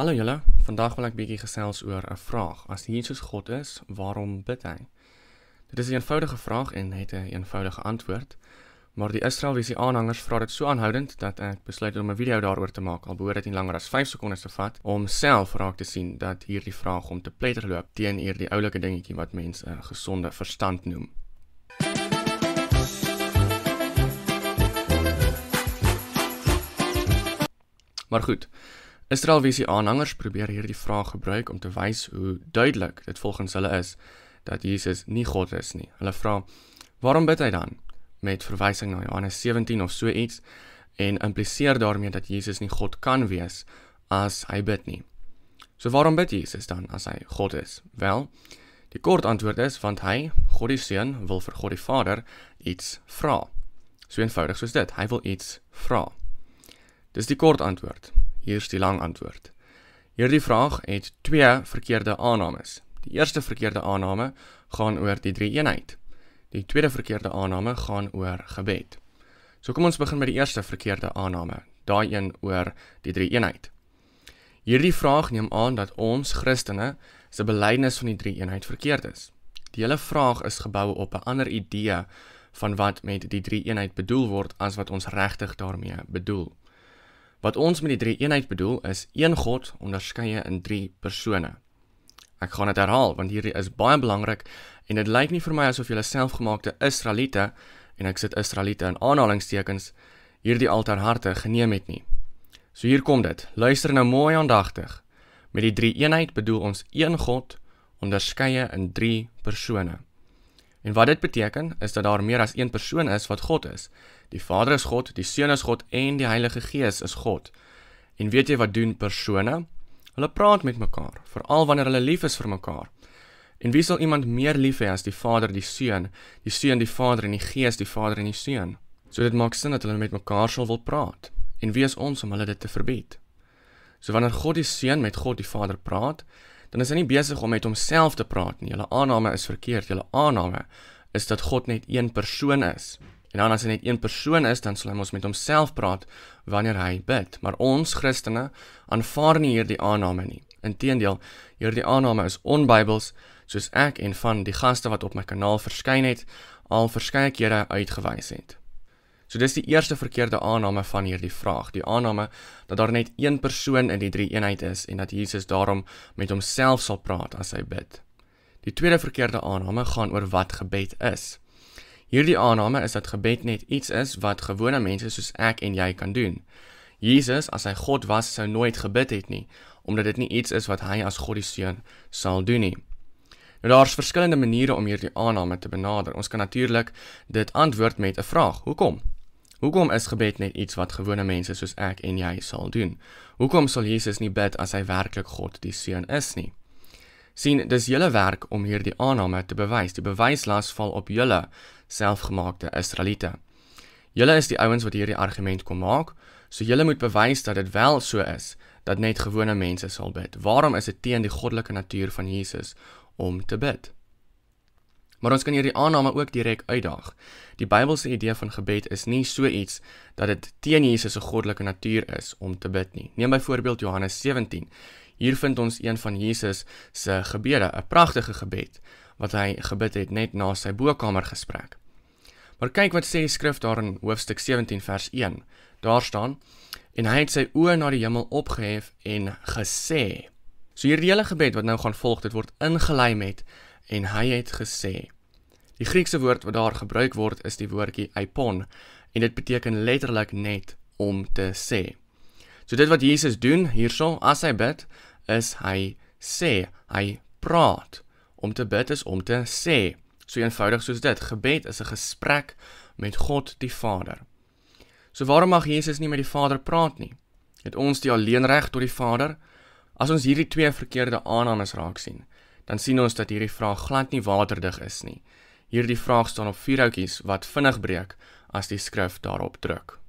Hallo julle. Vandag wil ek bietjie gesels oor 'n vraag. As Jesus God is, waarom bid hy? Dit is 'n eenvoudige vraag en het 'n eenvoudige antwoord, maar die Israeliese aanhangers vra dit so aanhoudend dat ek besluit het om 'n video daaroor te maak, al behoort dit nie langer as 5 sekondes te vat om self raak te sien dat hierdie vraag om te pleiter loop teen hierdie oulike dingetjie wat mense 'n gesonde verstand noem. Maar goed. Israel visie aanhangers probeer hierdie vraag gebruik om te wys hoe duidelik dit volgens hulle is dat Jesus nie God is nie. Hulle vra: "Waarom bid hy dan?" met verwysing na Johannes 17 of so iets en impliseer daarmee dat Jesus nie God kan wees as hy bid nie. So waarom bid Jesus dan as hy God is? Wel, die kort antwoord is want hy, God die Seun, wil vir God die Vader iets vra. So eenvoudig soos dit. Hy wil iets vra. Dis die kort antwoord. Hier is die lang antwoord. Hierdie vraag het twee verkeerde aannames. Die eerste verkeerde aanname gaan oor die drie eenheid. Die tweede verkeerde aanname gaan oor gebed. So kom ons begin met die eerste verkeerde aanname, daai een oor die drie eenheid. Hierdie vraag neem aan dat ons Christene se belydenis van die drie eenheid verkeerd is. Die hele vraag is gebou op 'n ander idee van wat met die drie eenheid bedoel word as wat ons regtig daarmee bedoel. Wat ons met die drie eenheid bedoel is een God onderskeie in drie persone. Ek gaan dit herhaal want hierdie is baie belangrik en dit lyk nie vir my asof julle selfgemaakte Israeliete en ek sit Israeliete in aanhalingstekens hierdie altar harte geneem het nie. So hier kom dit. Luister nou mooi aandagtig. Met die drie eenheid bedoel ons een God onderskeie in drie persone. En wat dit beteken is dat daar meer as een persoon is wat God is. Die Vader is God, die Seun is God en die Heilige Gees is God. En weet jy wat doen persone? Hulle praat met mekaar, veral wanneer hulle lief is vir mekaar. En wie sal iemand meer lief hê as die Vader die Seun, die Seun die Vader en die Gees die Vader en die Seun? So dit maak sin dat hulle met mekaar sal wil praat. En wie is ons om hulle dit te verbied? So wanneer God die Seun met God die Vader praat, dan is hy nie besig om met homself te praat nie. Julle aanname is verkeerd. Julle aanname is dat God net een persoon is. En dan as hy net een persoon is, dan sal hy mos met homself praat wanneer hy bid. Maar ons Christene aanvaar nie hierdie aanname nie. Inteendeel, hierdie aanname is onbybels, soos ek en van die gaste wat op my kanaal verskyn het, al verskeie kere uitgewys het. So dis die eerste verkeerde aanname van hierdie vraag, die aanname dat daar net een persoon in die drie eenheid is en dat Jesus daarom met homself sal praat as hy bid. Die tweede verkeerde aanname gaan oor wat gebed is. Hierdie aanname is dat gebed net iets is wat gewone mense soos ek en jy kan doen. Jesus, as hy God was, sou nooit gebid het nie, omdat dit nie iets is wat hy as God die Seun sal doen nie. Nou daar's verskillende maniere om hierdie aanname te benader. Ons kan natuurlik dit antwoord met 'n vraag: Hoekom? Hoekom is gebed net iets wat gewone mense soos ek en jy sal doen? Hoekom sal Jesus nie bid as hy werklik God die Seun is nie? sien dis julle werk om hierdie aanname te bewys. Die bewyslas val op julle selfgemaakte Israeliete. Julle is die ouens wat hierdie argument kom maak, so julle moet bewys dat dit wel so is dat net gewone mense sal bid. Waarom is dit teen die goddelike natuur van Jesus om te bid? Maar ons kan hierdie aanname ook direk uitdaag. Die Bybelse idee van gebed is nie so iets dat dit teen Jesus se goddelike natuur is om te bid nie. Neem byvoorbeeld Johannes 17. Hier vind ons een van Jesus se gebede, 'n pragtige gebed wat hy gebid het net na sy bokamergesprek. Maar kyk wat sê die skrif daar in hoofstuk 17 vers 1. Daar staan: En hy het sy oë na die hemel opgehef en gesê: So hierdie hele gebed wat nou gaan volg, dit word ingelei met en hy het gesê. Die Griekse woord wat daar gebruik word is die woordjie eipon en dit beteken letterlik net om te sê. So dit wat Jesus doen hierso as hy bid is hy sê, hy praat. Om te bid is om te sê. So eenvoudig soos dit. Gebed is 'n gesprek met God die Vader. So waarom mag Jesus nie met die Vader praat nie? Het ons die alleenreg tot die Vader? As ons hierdie twee verkeerde aannames raak sien, dan sien ons dat hierdie vraag glad nie waterdig is nie. Hierdie vraag staan op vier houtjies wat vinnig breek as die skrif daarop druk.